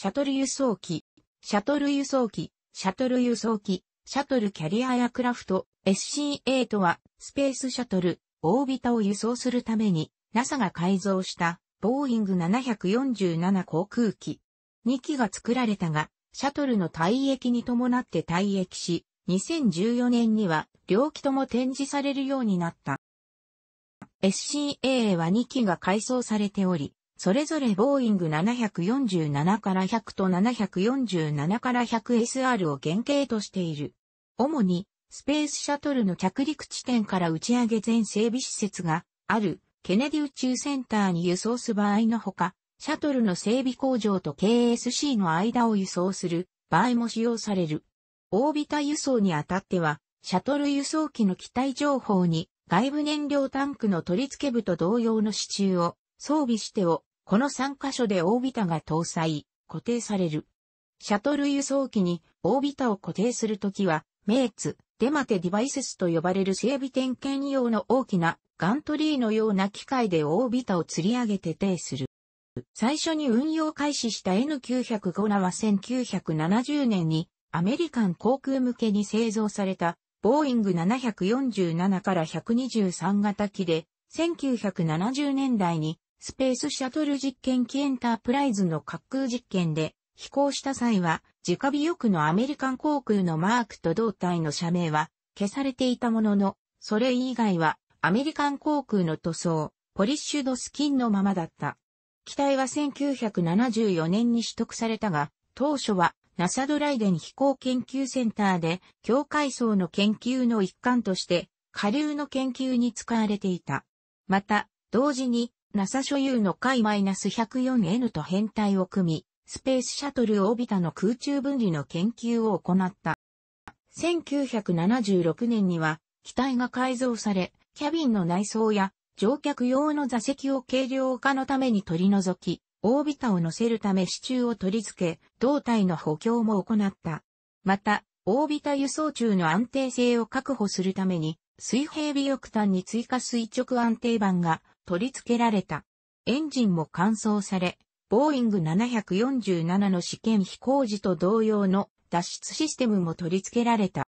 シャトル輸送機、シャトル輸送機、シャトル輸送機、シャトルキャリアエアクラフト SCA とは、スペースシャトル、オービタを輸送するために、NASA が改造した、ボーイング747航空機。2機が作られたが、シャトルの退役に伴って退役し、2014年には両機とも展示されるようになった。SCA は2機が改装されており、それぞれボーイング747から100と747から 100SR を原型としている。主に、スペースシャトルの着陸地点から打ち上げ全整備施設があるケネディ宇宙センターに輸送す場合のほか、シャトルの整備工場と KSC の間を輸送する場合も使用される。オービタ輸送にあたっては、シャトル輸送機の機体情報に外部燃料タンクの取り付け部と同様の支柱を装備してをこの3箇所でオービタが搭載、固定される。シャトル輸送機にオービタを固定するときは、メーツ、デマテディバイセスと呼ばれる整備点検用の大きなガントリーのような機械でオービタを吊り上げて停する。最初に運用開始した N905 らは1970年にアメリカン航空向けに製造されたボーイング747から123型機で1970年代にスペースシャトル実験機エンタープライズの滑空実験で飛行した際は、直尾翼のアメリカン航空のマークと胴体の社名は消されていたものの、それ以外はアメリカン航空の塗装、ポリッシュドスキンのままだった。機体は1974年に取得されたが、当初は NASA ドライデン飛行研究センターで、境界層の研究の一環として、下流の研究に使われていた。また、同時に NASA 所有の海 -104N と編隊を組み、スペースシャトルオービタの空中分離の研究を行った。1976年には、機体が改造され、キャビンの内装や乗客用の座席を軽量化のために取り除き、オービタを乗せるため支柱を取り付け、胴体の補強も行った。また、オービタ輸送中の安定性を確保するために、水平尾翼端に追加垂直安定板が取り付けられた。エンジンも完走され、ボーイング747の試験飛行時と同様の脱出システムも取り付けられた。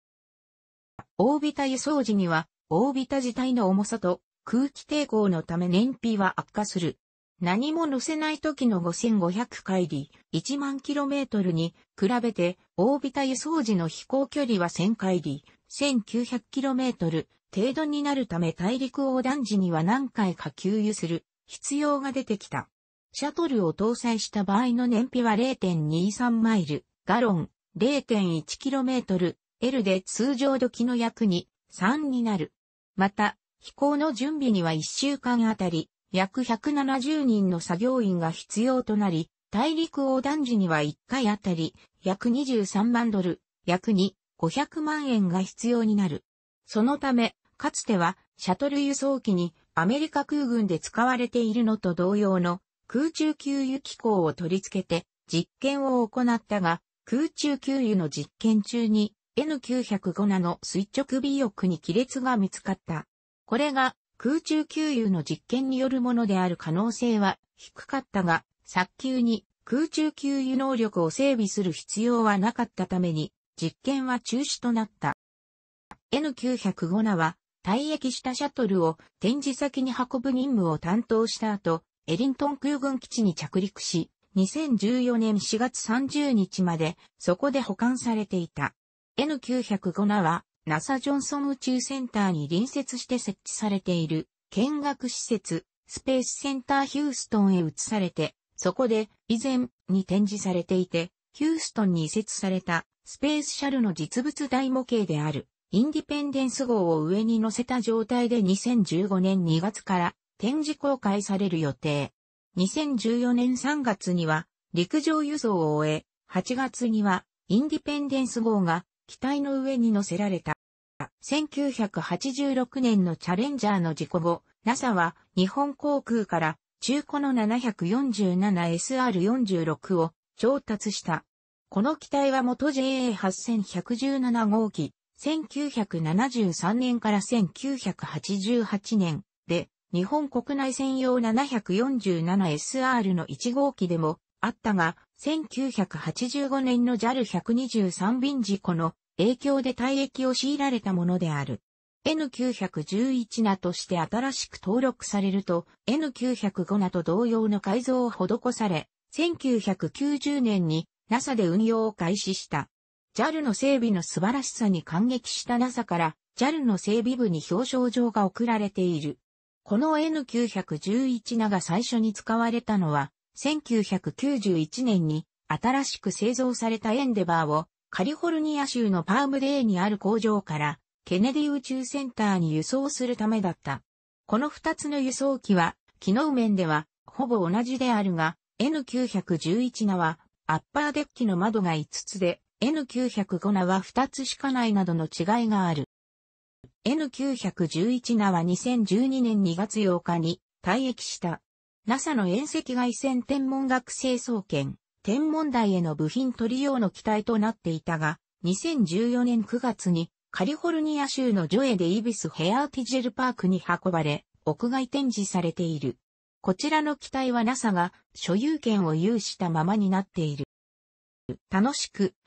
オービタ輸送時には、オービタ自体の重さと空気抵抗のため燃費は悪化する。何も乗せない時の5500回り、1万 km に比べて、オービタ輸送時の飛行距離は1000回り、1900km 程度になるため大陸横断時には何回か給油する必要が出てきた。シャトルを搭載した場合の燃費は0.23マイル、ガロン、0.1km、L で通常時の約2、3になる。また、飛行の準備には1週間あたり、約170人の作業員が必要となり、大陸横断時には1回あたり、約23万ドル、約2、500万円が必要になる。そのため、かつてはシャトル輸送機にアメリカ空軍で使われているのと同様の空中給油機構を取り付けて実験を行ったが、空中給油の実験中に N905 ナの垂直尾翼に亀裂が見つかった。これが空中給油の実験によるものである可能性は低かったが、早急に空中給油能力を整備する必要はなかったために実験は中止となった。N905 名は退役したシャトルを展示先に運ぶ任務を担当した後、エリントン空軍基地に着陸し、2014年4月30日までそこで保管されていた。N905 名は NASA ジョンソン宇宙センターに隣接して設置されている見学施設スペースセンターヒューストンへ移されて、そこで以前に展示されていて、ヒューストンに移設されたスペースシャルの実物大模型である。インディペンデンス号を上に乗せた状態で2015年2月から展示公開される予定。2014年3月には陸上輸送を終え、8月にはインディペンデンス号が機体の上に乗せられた。1986年のチャレンジャーの事故後、NASA は日本航空から中古の 747SR46 を調達した。この機体は元 JA8117 号機1973年から1988年で日本国内専用 747SR の1号機でもあったが、1985年の JAL123 便事故の影響で退役を強いられたものである。N911 なとして新しく登録されると、N905 なと同様の改造を施され、1990年に NASA で運用を開始した。JAL の整備の素晴らしさに感激した NASA から JAL の整備部に表彰状が贈られている。この N911 名が最初に使われたのは、1991年に新しく製造されたエンデバーをカリフォルニア州のパームデーにある工場からケネディ宇宙センターに輸送するためだった。この2つの輸送機は機能面ではほぼ同じであるが N911 名はアッパーデッキの窓が5つで N905 名は2つしかないなどの違いがある。N911 名は2012年2月8日に退役した NASA の遠赤外線天文学成層圏天文台への部品取り用の機体となっていたが、2014年9月にカリフォルニア州のジョエデイビスヘアーティジェルパークに運ばれ、屋外展示されている。こちらの機体は NASA が所有権を有したままになっている。楽しく